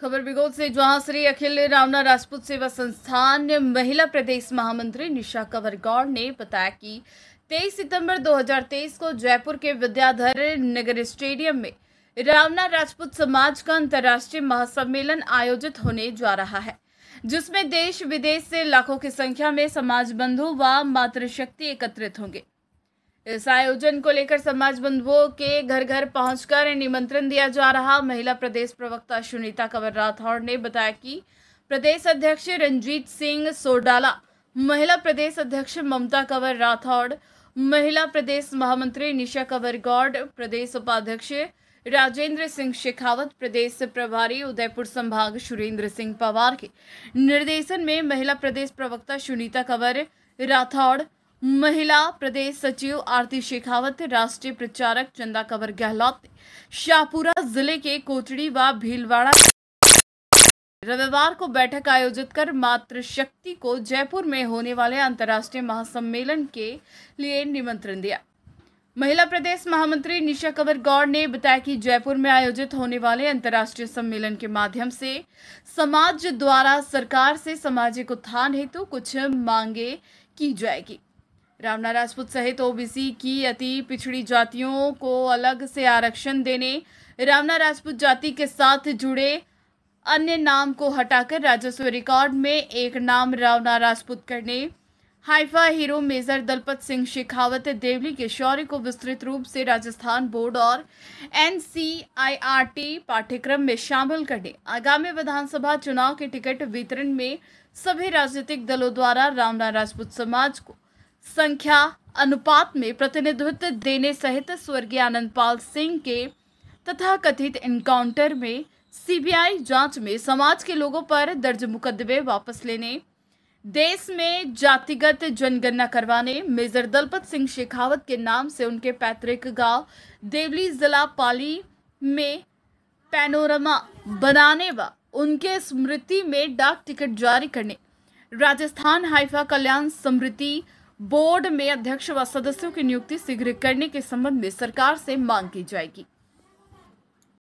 खबर बिगोल से जहां श्री अखिल रामना राजपूत सेवा संस्थान महिला प्रदेश महामंत्री निशा कंवर गौड़ ने बताया कि 23 सितंबर 2023 को जयपुर के विद्याधर नगर स्टेडियम में रामना राजपूत समाज का अंतर्राष्ट्रीय महासम्मेलन आयोजित होने जा रहा है जिसमें देश विदेश से लाखों की संख्या में समाज बंधु व मातृशक्ति एकत्रित होंगे इस आयोजन को लेकर समाज बंधुओं के घर घर पहुंचकर निमंत्रण दिया जा रहा महिला प्रदेश प्रवक्ता सुनीता कंवर राठौड़ ने बताया कि प्रदेश अध्यक्ष रंजीत सिंह सोडाला महिला प्रदेश अध्यक्ष ममता कंवर राठौड़ महिला प्रदेश महामंत्री निशा कंवर गौड प्रदेश उपाध्यक्ष राजेंद्र सिंह शेखावत प्रदेश प्रभारी उदयपुर संभाग सुरेंद्र सिंह पवार के निर्देशन में महिला प्रदेश प्रवक्ता सुनीता कंवर राठौड़ महिला प्रदेश सचिव आरती शेखावत राष्ट्रीय प्रचारक चंदा कंवर गहलोत ने शाहपुरा जिले के कोटड़ी व भीलवाड़ा रविवार को बैठक आयोजित कर मातृशक्ति को जयपुर में होने वाले अंतर्राष्ट्रीय महासम्मेलन के लिए निमंत्रण दिया महिला प्रदेश महामंत्री निशा कंवर गौड़ ने बताया कि जयपुर में आयोजित होने वाले अंतर्राष्ट्रीय सम्मेलन के माध्यम से समाज द्वारा सरकार से सामाजिक उत्थान हेतु तो कुछ मांगे की जाएगी रामना राजपूत सहित ओबीसी की अति पिछड़ी जातियों को अलग से आरक्षण देने रामना राजपूत जाति के साथ जुड़े अन्य नाम को हटाकर राजस्व रिकॉर्ड में एक नाम रावना राजपूत करने Haifa hero major Dalpat Singh Shekhawat Devli के शौर्य को विस्तृत रूप से राजस्थान बोर्ड और एनसीआईआरटी पाठ्यक्रम में शामिल करने आगामी विधानसभा चुनाव के टिकट वितरण में सभी राजनीतिक दलों द्वारा रामना राजपूत समाज को संख्या अनुपात में प्रतिनिधित्व देने सहित स्वर्गीय आनंदपाल सिंह के तथा कथित इनकाउंटर में सीबीआई जांच में समाज के लोगों पर दर्ज मुकदमे वापस लेने देश में जातिगत जनगणना करवाने मेजर दलपत सिंह शेखावत के नाम से उनके पैतृक गांव देवली जिला पाली में पैनोरमा बनाने व उनके स्मृति में डाक टिकट जारी करने राजस्थान हाइफा कल्याण समृति बोर्ड में अध्यक्ष व सदस्यों की नियुक्ति शीघ्र करने के संबंध में सरकार से मांग की जाएगी